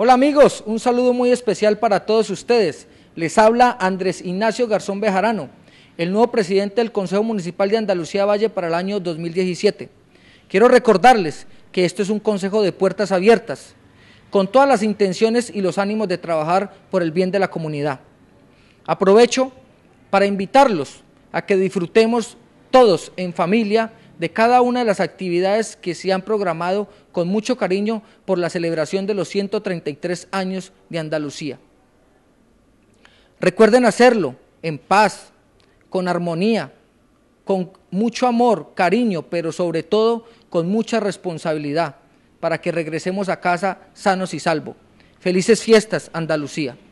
Hola amigos, un saludo muy especial para todos ustedes. Les habla Andrés Ignacio Garzón Bejarano, el nuevo presidente del Consejo Municipal de Andalucía Valle para el año 2017. Quiero recordarles que esto es un consejo de puertas abiertas, con todas las intenciones y los ánimos de trabajar por el bien de la comunidad. Aprovecho para invitarlos a que disfrutemos todos en familia de cada una de las actividades que se han programado con mucho cariño por la celebración de los 133 años de Andalucía. Recuerden hacerlo en paz, con armonía, con mucho amor, cariño, pero sobre todo con mucha responsabilidad, para que regresemos a casa sanos y salvos. Felices fiestas, Andalucía.